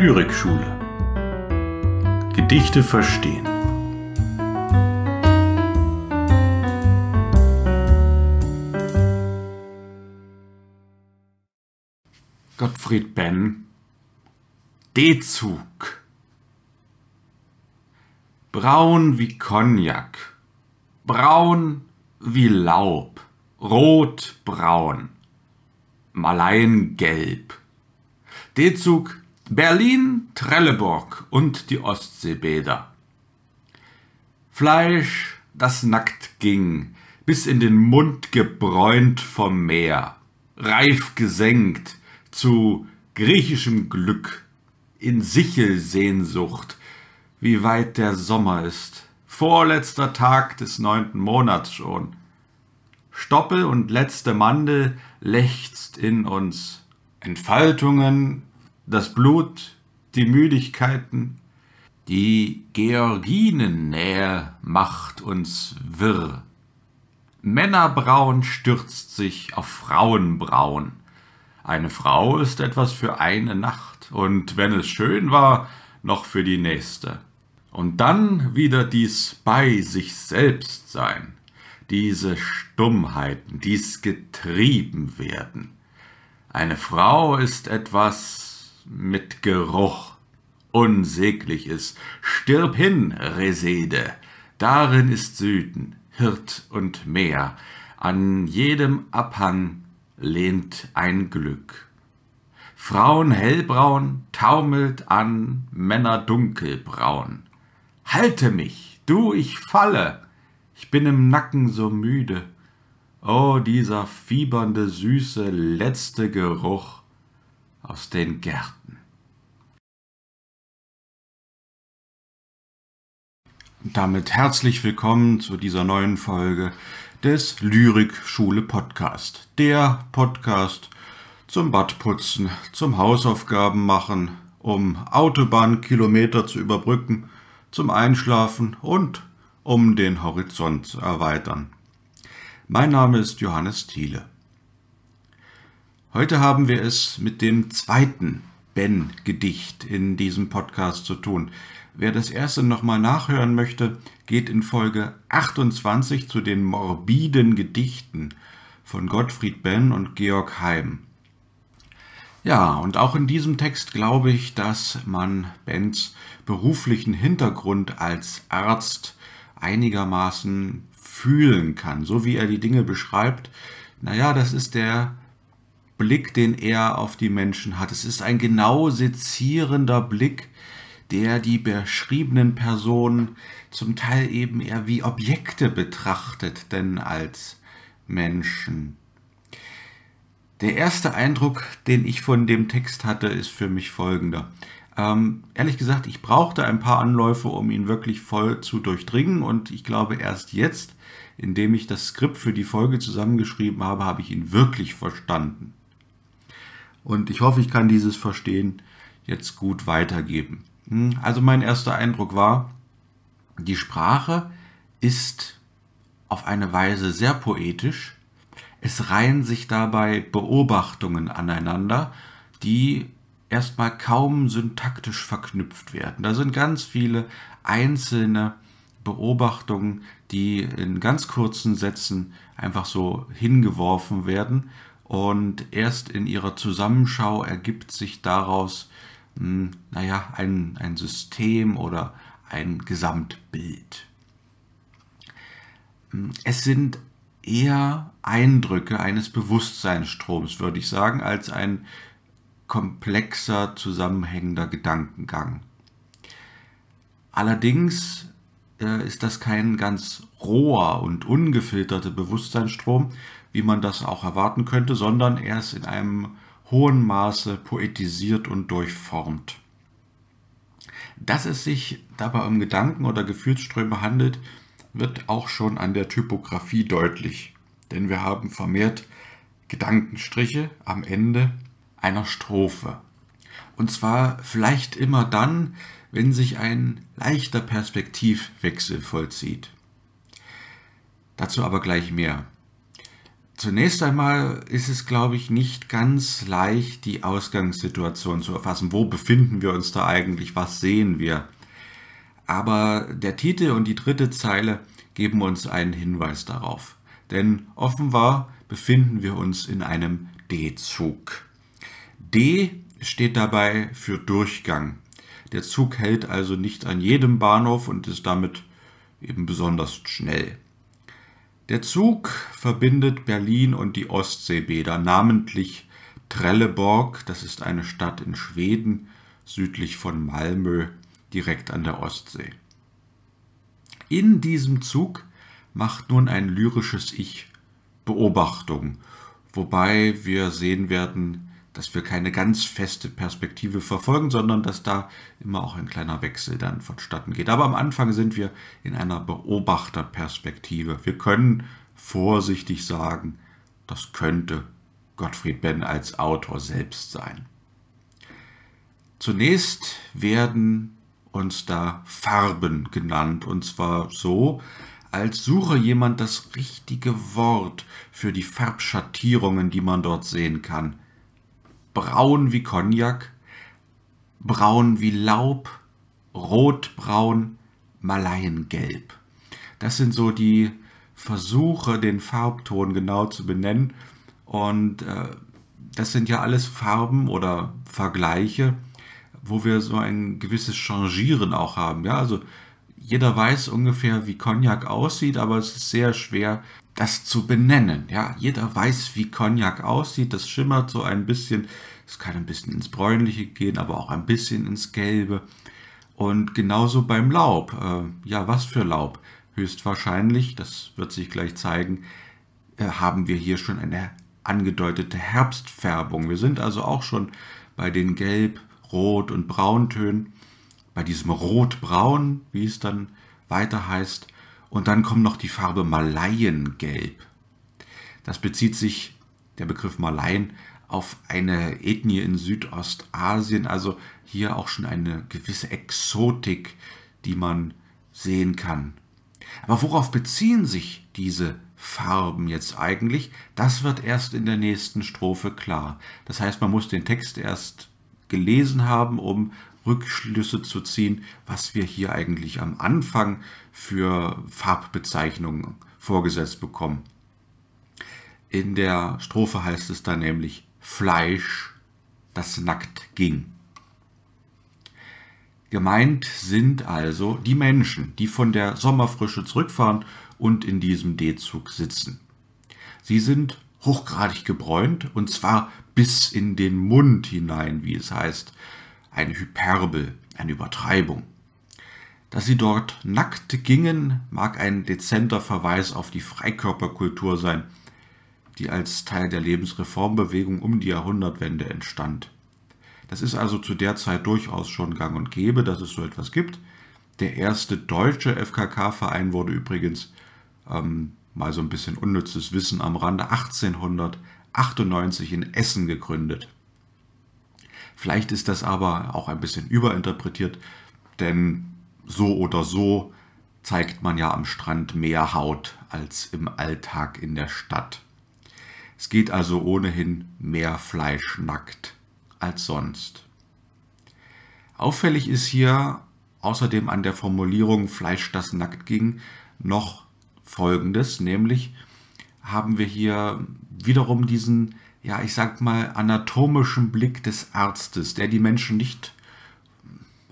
Lyrikschule. Gedichte verstehen. Gottfried Benn D-Zug Braun wie Cognac, braun wie Laub, rotbraun, gelb D-Zug Berlin, Trelleborg und die Ostseebäder. Fleisch, das nackt ging, bis in den Mund gebräunt vom Meer, reif gesenkt zu griechischem Glück, in Sichelsehnsucht, wie weit der Sommer ist, vorletzter Tag des neunten Monats schon. Stoppel und letzte Mandel lechzt in uns, Entfaltungen das Blut, die Müdigkeiten, die Georginennähe macht uns wirr. Männerbraun stürzt sich auf Frauenbraun. Eine Frau ist etwas für eine Nacht und wenn es schön war, noch für die nächste. Und dann wieder dies bei sich selbst sein, diese Stummheiten, dies getrieben werden. Eine Frau ist etwas mit Geruch unsäglich ist. Stirb hin, Resede, darin ist Süden, Hirt und Meer, an jedem Abhang lehnt ein Glück. Frauen hellbraun taumelt an Männer dunkelbraun. Halte mich, du, ich falle, ich bin im Nacken so müde. Oh, dieser fiebernde, süße, letzte Geruch aus den Gärten. damit herzlich willkommen zu dieser neuen Folge des Lyrikschule Podcast. Der Podcast zum Badputzen, zum Hausaufgaben machen, um Autobahnkilometer zu überbrücken, zum Einschlafen und um den Horizont zu erweitern. Mein Name ist Johannes Thiele. Heute haben wir es mit dem zweiten Ben-Gedicht in diesem Podcast zu tun. Wer das erste nochmal nachhören möchte, geht in Folge 28 zu den morbiden Gedichten von Gottfried Benn und Georg Heim. Ja, und auch in diesem Text glaube ich, dass man Benns beruflichen Hintergrund als Arzt einigermaßen fühlen kann. So wie er die Dinge beschreibt, naja, das ist der Blick, den er auf die Menschen hat. Es ist ein genau sezierender Blick, der die beschriebenen Personen zum Teil eben eher wie Objekte betrachtet, denn als Menschen. Der erste Eindruck, den ich von dem Text hatte, ist für mich folgender. Ähm, ehrlich gesagt, ich brauchte ein paar Anläufe, um ihn wirklich voll zu durchdringen und ich glaube, erst jetzt, indem ich das Skript für die Folge zusammengeschrieben habe, habe ich ihn wirklich verstanden. Und ich hoffe, ich kann dieses Verstehen jetzt gut weitergeben. Hm, also mein erster Eindruck war, die Sprache ist auf eine Weise sehr poetisch. Es reihen sich dabei Beobachtungen aneinander, die erstmal kaum syntaktisch verknüpft werden. Da sind ganz viele einzelne Beobachtungen, die in ganz kurzen Sätzen einfach so hingeworfen werden und erst in ihrer Zusammenschau ergibt sich daraus hm, naja, ein, ein System oder ein Gesamtbild. Hm, es sind eher Eindrücke eines Bewusstseinsstroms, würde ich sagen, als ein komplexer, zusammenhängender Gedankengang. Allerdings äh, ist das kein ganz roher und ungefilterter Bewusstseinsstrom, wie man das auch erwarten könnte, sondern er ist in einem hohen Maße poetisiert und durchformt. Dass es sich dabei um Gedanken oder Gefühlsströme handelt, wird auch schon an der Typografie deutlich, denn wir haben vermehrt Gedankenstriche am Ende einer Strophe. Und zwar vielleicht immer dann, wenn sich ein leichter Perspektivwechsel vollzieht. Dazu aber gleich mehr. Zunächst einmal ist es, glaube ich, nicht ganz leicht, die Ausgangssituation zu erfassen. Wo befinden wir uns da eigentlich? Was sehen wir? Aber der Titel und die dritte Zeile geben uns einen Hinweis darauf. Denn offenbar befinden wir uns in einem D-Zug. D steht dabei für Durchgang. Der Zug hält also nicht an jedem Bahnhof und ist damit eben besonders schnell. Der Zug verbindet Berlin und die Ostseebäder, namentlich Trelleborg, das ist eine Stadt in Schweden südlich von Malmö, direkt an der Ostsee. In diesem Zug macht nun ein lyrisches Ich Beobachtung, wobei wir sehen werden, dass wir keine ganz feste Perspektive verfolgen, sondern dass da immer auch ein kleiner Wechsel dann vonstatten geht. Aber am Anfang sind wir in einer Beobachterperspektive. Wir können vorsichtig sagen, das könnte Gottfried Benn als Autor selbst sein. Zunächst werden uns da Farben genannt und zwar so, als suche jemand das richtige Wort für die Farbschattierungen, die man dort sehen kann braun wie Cognac, braun wie Laub, rotbraun, Malaiengelb. Das sind so die Versuche, den Farbton genau zu benennen. Und äh, das sind ja alles Farben oder Vergleiche, wo wir so ein gewisses Changieren auch haben. Ja, also jeder weiß ungefähr, wie Cognac aussieht, aber es ist sehr schwer, das zu benennen. Ja, jeder weiß, wie Cognac aussieht. Das schimmert so ein bisschen. Es kann ein bisschen ins Bräunliche gehen, aber auch ein bisschen ins Gelbe. Und genauso beim Laub. Äh, ja, was für Laub? Höchstwahrscheinlich, das wird sich gleich zeigen, äh, haben wir hier schon eine angedeutete Herbstfärbung. Wir sind also auch schon bei den Gelb, Rot und Brauntönen, bei diesem Rotbraun, wie es dann weiter heißt. Und dann kommt noch die Farbe Malaiengelb. Das bezieht sich, der Begriff Malaien, auf eine Ethnie in Südostasien, also hier auch schon eine gewisse Exotik, die man sehen kann. Aber worauf beziehen sich diese Farben jetzt eigentlich? Das wird erst in der nächsten Strophe klar. Das heißt, man muss den Text erst gelesen haben, um Rückschlüsse zu ziehen, was wir hier eigentlich am Anfang für Farbbezeichnungen vorgesetzt bekommen. In der Strophe heißt es dann nämlich Fleisch, das nackt ging. Gemeint sind also die Menschen, die von der Sommerfrische zurückfahren und in diesem D-Zug sitzen. Sie sind hochgradig gebräunt und zwar bis in den Mund hinein, wie es heißt eine Hyperbel, eine Übertreibung. Dass sie dort nackt gingen, mag ein dezenter Verweis auf die Freikörperkultur sein, die als Teil der Lebensreformbewegung um die Jahrhundertwende entstand. Das ist also zu der Zeit durchaus schon gang und gäbe, dass es so etwas gibt. Der erste deutsche FKK-Verein wurde übrigens, ähm, mal so ein bisschen unnützes Wissen am Rande, 1898 in Essen gegründet. Vielleicht ist das aber auch ein bisschen überinterpretiert, denn so oder so zeigt man ja am Strand mehr Haut als im Alltag in der Stadt. Es geht also ohnehin mehr Fleisch nackt als sonst. Auffällig ist hier außerdem an der Formulierung Fleisch, das nackt ging, noch Folgendes, nämlich haben wir hier wiederum diesen ja, ich sag mal, anatomischen Blick des Arztes, der die Menschen nicht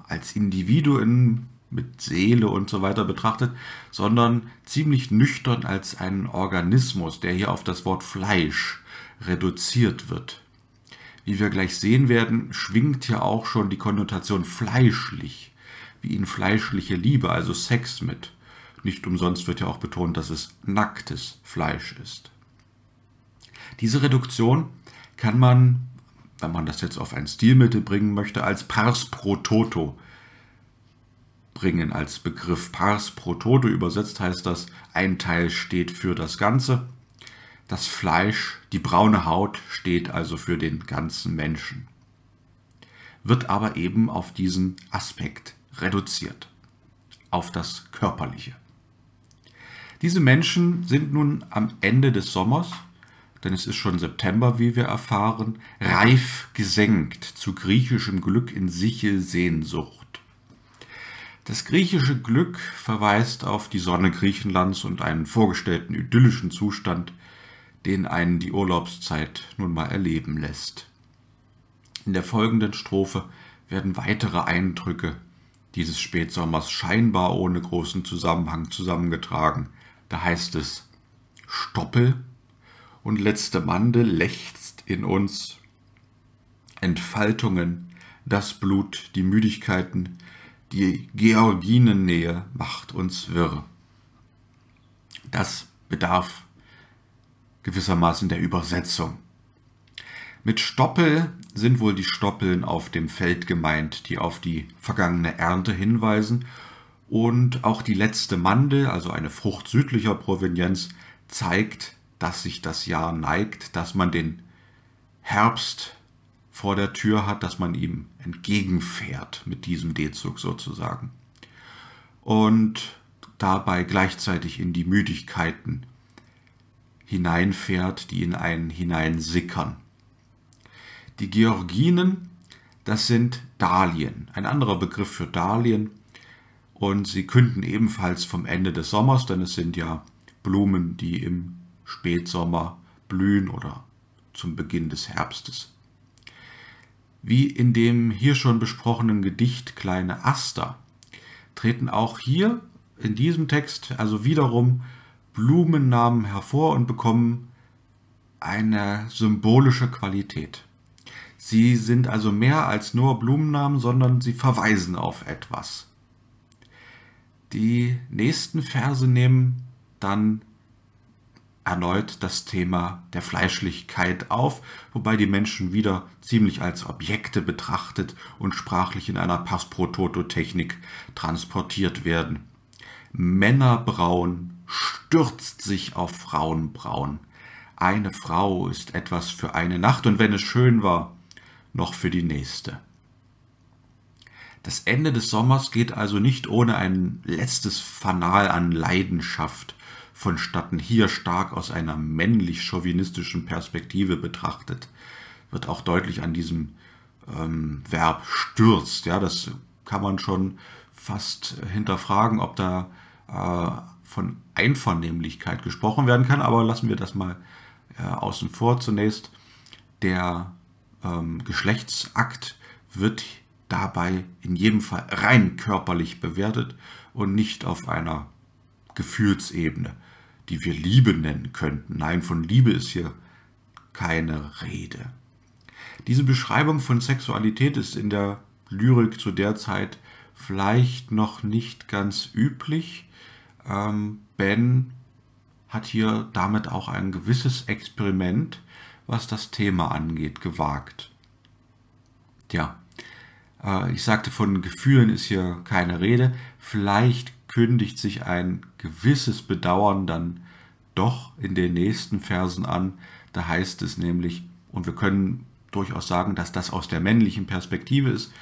als Individuen mit Seele und so weiter betrachtet, sondern ziemlich nüchtern als einen Organismus, der hier auf das Wort Fleisch reduziert wird. Wie wir gleich sehen werden, schwingt ja auch schon die Konnotation fleischlich, wie in fleischliche Liebe, also Sex mit. Nicht umsonst wird ja auch betont, dass es nacktes Fleisch ist. Diese Reduktion kann man, wenn man das jetzt auf ein Stilmittel bringen möchte, als pars pro toto bringen, als Begriff pars pro toto. Übersetzt heißt das, ein Teil steht für das Ganze. Das Fleisch, die braune Haut steht also für den ganzen Menschen. Wird aber eben auf diesen Aspekt reduziert, auf das Körperliche. Diese Menschen sind nun am Ende des Sommers denn es ist schon September, wie wir erfahren, reif gesenkt zu griechischem Glück in siche Sehnsucht. Das griechische Glück verweist auf die Sonne Griechenlands und einen vorgestellten idyllischen Zustand, den einen die Urlaubszeit nun mal erleben lässt. In der folgenden Strophe werden weitere Eindrücke dieses Spätsommers scheinbar ohne großen Zusammenhang zusammengetragen. Da heißt es Stoppel, und letzte Mande lechzt in uns. Entfaltungen, das Blut, die Müdigkeiten, die Georginennähe macht uns wirr. Das bedarf gewissermaßen der Übersetzung. Mit Stoppel sind wohl die Stoppeln auf dem Feld gemeint, die auf die vergangene Ernte hinweisen, und auch die letzte Mandel, also eine Frucht südlicher Provenienz, zeigt, dass sich das Jahr neigt, dass man den Herbst vor der Tür hat, dass man ihm entgegenfährt mit diesem D-Zug sozusagen. Und dabei gleichzeitig in die Müdigkeiten hineinfährt, die in einen hineinsickern. Die Georginen, das sind Dahlien, ein anderer Begriff für Dahlien. Und sie künden ebenfalls vom Ende des Sommers, denn es sind ja Blumen, die im Spätsommer blühen oder zum Beginn des Herbstes. Wie in dem hier schon besprochenen Gedicht Kleine Aster treten auch hier in diesem Text also wiederum Blumennamen hervor und bekommen eine symbolische Qualität. Sie sind also mehr als nur Blumennamen, sondern sie verweisen auf etwas. Die nächsten Verse nehmen dann erneut das Thema der Fleischlichkeit auf, wobei die Menschen wieder ziemlich als Objekte betrachtet und sprachlich in einer Passprototo-Technik transportiert werden. Männerbraun stürzt sich auf Frauenbraun. Eine Frau ist etwas für eine Nacht und wenn es schön war, noch für die nächste. Das Ende des Sommers geht also nicht ohne ein letztes Fanal an Leidenschaft vonstatten, hier stark aus einer männlich-chauvinistischen Perspektive betrachtet. Wird auch deutlich an diesem ähm, Verb stürzt. Ja, das kann man schon fast hinterfragen, ob da äh, von Einvernehmlichkeit gesprochen werden kann, aber lassen wir das mal äh, außen vor. Zunächst der ähm, Geschlechtsakt wird dabei in jedem Fall rein körperlich bewertet und nicht auf einer Gefühlsebene die wir Liebe nennen könnten. Nein, von Liebe ist hier keine Rede. Diese Beschreibung von Sexualität ist in der Lyrik zu der Zeit vielleicht noch nicht ganz üblich. Ähm, ben hat hier damit auch ein gewisses Experiment, was das Thema angeht, gewagt. Tja, äh, ich sagte, von Gefühlen ist hier keine Rede. Vielleicht kündigt sich ein gewisses Bedauern dann doch in den nächsten Versen an. Da heißt es nämlich, und wir können durchaus sagen, dass das aus der männlichen Perspektive ist,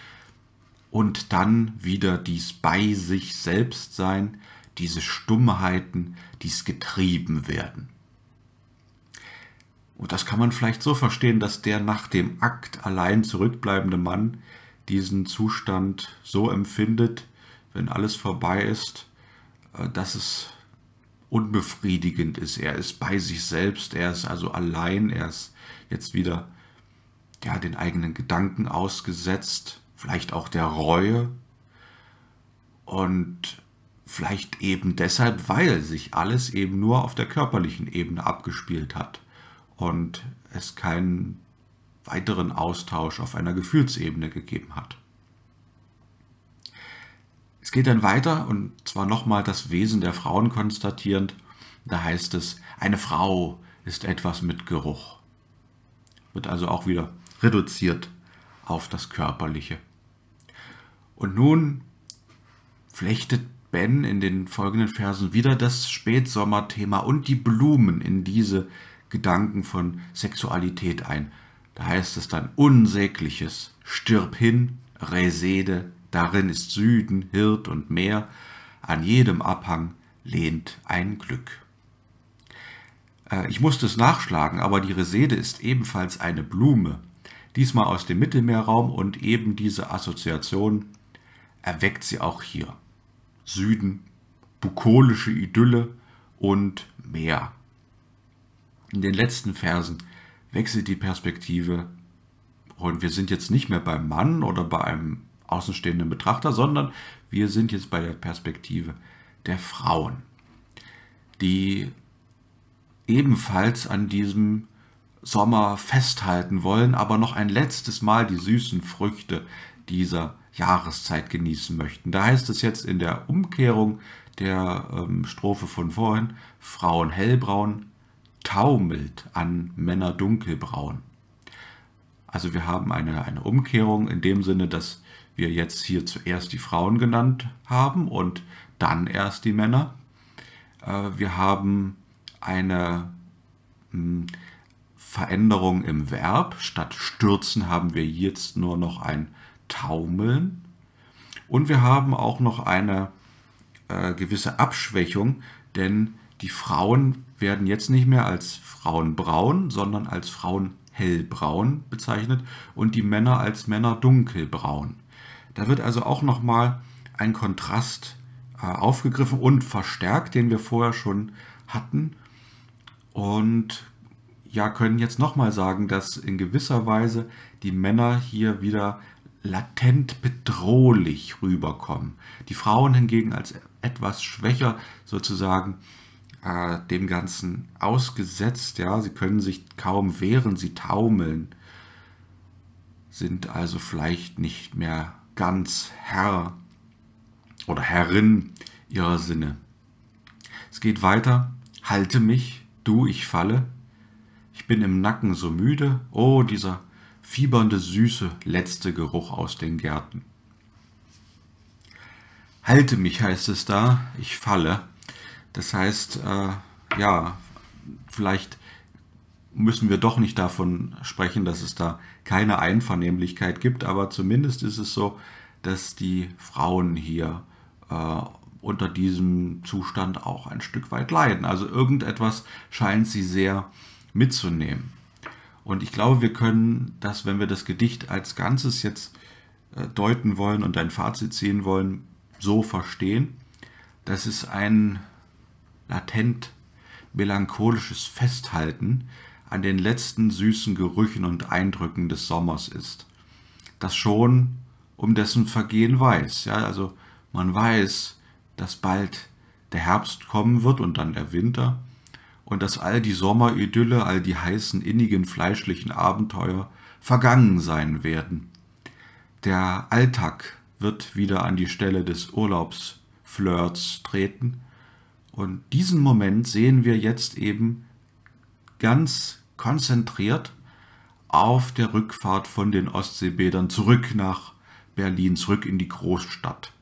und dann wieder dies bei sich selbst sein, diese Stummheiten, dies getrieben werden. Und das kann man vielleicht so verstehen, dass der nach dem Akt allein zurückbleibende Mann diesen Zustand so empfindet, wenn alles vorbei ist, äh, dass es unbefriedigend ist. Er ist bei sich selbst, er ist also allein, er ist jetzt wieder ja, den eigenen Gedanken ausgesetzt, vielleicht auch der Reue und vielleicht eben deshalb, weil sich alles eben nur auf der körperlichen Ebene abgespielt hat und es keinen weiteren Austausch auf einer Gefühlsebene gegeben hat. Es geht dann weiter und zwar nochmal das Wesen der Frauen konstatierend. Da heißt es, eine Frau ist etwas mit Geruch. Wird also auch wieder reduziert auf das Körperliche. Und nun flechtet Ben in den folgenden Versen wieder das Spätsommerthema und die Blumen in diese Gedanken von Sexualität ein. Da heißt es dann unsägliches, stirb hin, resede, Darin ist Süden, Hirt und Meer, an jedem Abhang lehnt ein Glück. Äh, ich musste es nachschlagen, aber die Resede ist ebenfalls eine Blume, diesmal aus dem Mittelmeerraum und eben diese Assoziation erweckt sie auch hier. Süden, bukolische Idylle und Meer. In den letzten Versen wechselt die Perspektive und wir sind jetzt nicht mehr beim Mann oder bei einem außenstehenden Betrachter, sondern wir sind jetzt bei der Perspektive der Frauen, die ebenfalls an diesem Sommer festhalten wollen, aber noch ein letztes Mal die süßen Früchte dieser Jahreszeit genießen möchten. Da heißt es jetzt in der Umkehrung der ähm, Strophe von vorhin, Frauen hellbraun taumelt an Männer dunkelbraun. Also wir haben eine, eine Umkehrung in dem Sinne, dass wir jetzt hier zuerst die Frauen genannt haben und dann erst die Männer. Äh, wir haben eine hm, Veränderung im Verb. Statt stürzen haben wir jetzt nur noch ein Taumeln. Und wir haben auch noch eine äh, gewisse Abschwächung, denn die Frauen werden jetzt nicht mehr als Frauenbraun, sondern als Frauen hellbraun bezeichnet und die Männer als Männer dunkelbraun. Da wird also auch nochmal ein Kontrast äh, aufgegriffen und verstärkt, den wir vorher schon hatten. Und ja, können jetzt nochmal sagen, dass in gewisser Weise die Männer hier wieder latent bedrohlich rüberkommen. Die Frauen hingegen als etwas schwächer sozusagen äh, dem Ganzen ausgesetzt. Ja, sie können sich kaum wehren, sie taumeln, sind also vielleicht nicht mehr ganz Herr oder Herrin ihrer Sinne. Es geht weiter. Halte mich, du, ich falle. Ich bin im Nacken so müde. Oh, dieser fiebernde, süße, letzte Geruch aus den Gärten. Halte mich heißt es da, ich falle. Das heißt, äh, ja, vielleicht müssen wir doch nicht davon sprechen, dass es da keine Einvernehmlichkeit gibt, aber zumindest ist es so, dass die Frauen hier äh, unter diesem Zustand auch ein Stück weit leiden. Also irgendetwas scheint sie sehr mitzunehmen. Und ich glaube, wir können das, wenn wir das Gedicht als Ganzes jetzt äh, deuten wollen und ein Fazit ziehen wollen, so verstehen, dass es ein latent melancholisches Festhalten an den letzten süßen Gerüchen und Eindrücken des Sommers ist. Das schon um dessen Vergehen weiß. Ja, also man weiß, dass bald der Herbst kommen wird und dann der Winter und dass all die Sommeridylle, all die heißen, innigen, fleischlichen Abenteuer vergangen sein werden. Der Alltag wird wieder an die Stelle des Urlaubsflirts treten und diesen Moment sehen wir jetzt eben ganz konzentriert auf der Rückfahrt von den Ostseebädern zurück nach Berlin, zurück in die Großstadt.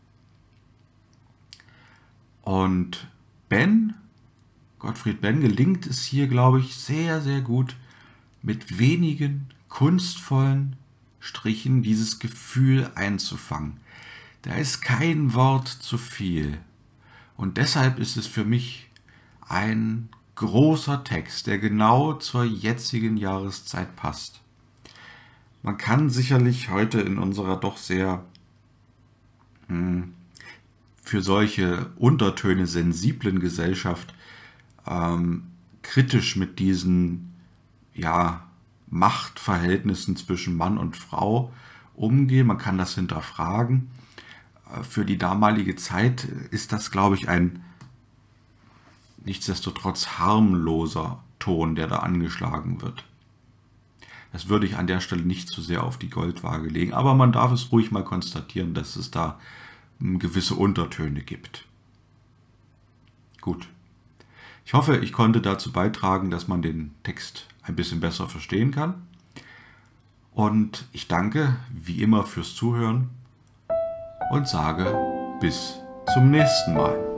Und Ben, Gottfried Ben, gelingt es hier, glaube ich, sehr, sehr gut, mit wenigen kunstvollen Strichen dieses Gefühl einzufangen. Da ist kein Wort zu viel. Und deshalb ist es für mich ein großer Text, der genau zur jetzigen Jahreszeit passt. Man kann sicherlich heute in unserer doch sehr mh, hm, für solche Untertöne sensiblen Gesellschaft ähm, kritisch mit diesen ja, Machtverhältnissen zwischen Mann und Frau umgehen. Man kann das hinterfragen. Äh, für die damalige Zeit ist das, glaube ich, ein nichtsdestotrotz harmloser Ton, der da angeschlagen wird. Das würde ich an der Stelle nicht zu so sehr auf die Goldwaage legen, aber man darf es ruhig mal konstatieren, dass es da hm, gewisse Untertöne gibt. Gut. Ich hoffe, ich konnte dazu beitragen, dass man den Text ein bisschen besser verstehen kann. Und ich danke wie immer fürs Zuhören und sage bis zum nächsten Mal.